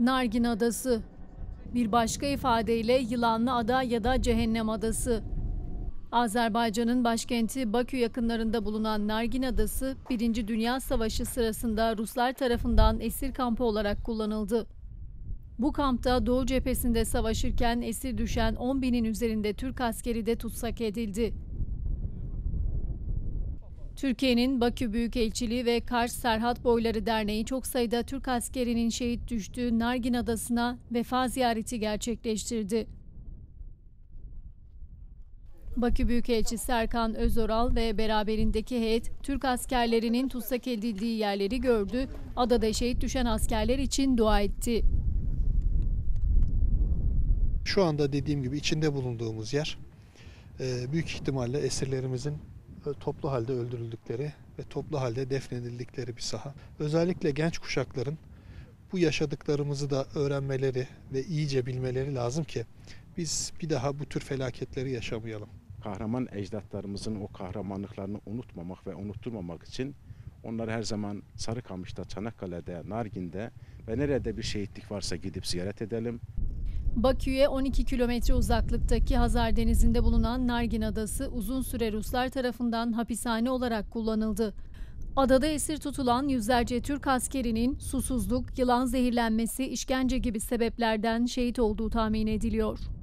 Nargin Adası. Bir başka ifadeyle Yılanlı Ada ya da Cehennem Adası. Azerbaycan'ın başkenti Bakü yakınlarında bulunan Nargin Adası, Birinci Dünya Savaşı sırasında Ruslar tarafından esir kampı olarak kullanıldı. Bu kampta Doğu cephesinde savaşırken esir düşen 10 binin üzerinde Türk askeri de tutsak edildi. Türkiye'nin Bakü Büyükelçiliği ve Kars Serhat Boyları Derneği çok sayıda Türk askerinin şehit düştüğü Nargin Adası'na vefa ziyareti gerçekleştirdi. Bakü Büyükelçisi Erkan Özoral ve beraberindeki heyet Türk askerlerinin tutsak edildiği yerleri gördü, adada şehit düşen askerler için dua etti. Şu anda dediğim gibi içinde bulunduğumuz yer e, büyük ihtimalle esirlerimizin toplu halde öldürüldükleri ve toplu halde defnedildikleri bir saha. Özellikle genç kuşakların bu yaşadıklarımızı da öğrenmeleri ve iyice bilmeleri lazım ki biz bir daha bu tür felaketleri yaşamayalım. Kahraman ecdatlarımızın o kahramanlıklarını unutmamak ve unutturmamak için onları her zaman Sarıkamış'ta, Çanakkale'de, Nargin'de ve nerede bir şehitlik varsa gidip ziyaret edelim. Bakü'ye 12 kilometre uzaklıktaki Hazar Denizi'nde bulunan Nargin Adası uzun süre Ruslar tarafından hapishane olarak kullanıldı. Adada esir tutulan yüzlerce Türk askerinin susuzluk, yılan zehirlenmesi, işkence gibi sebeplerden şehit olduğu tahmin ediliyor.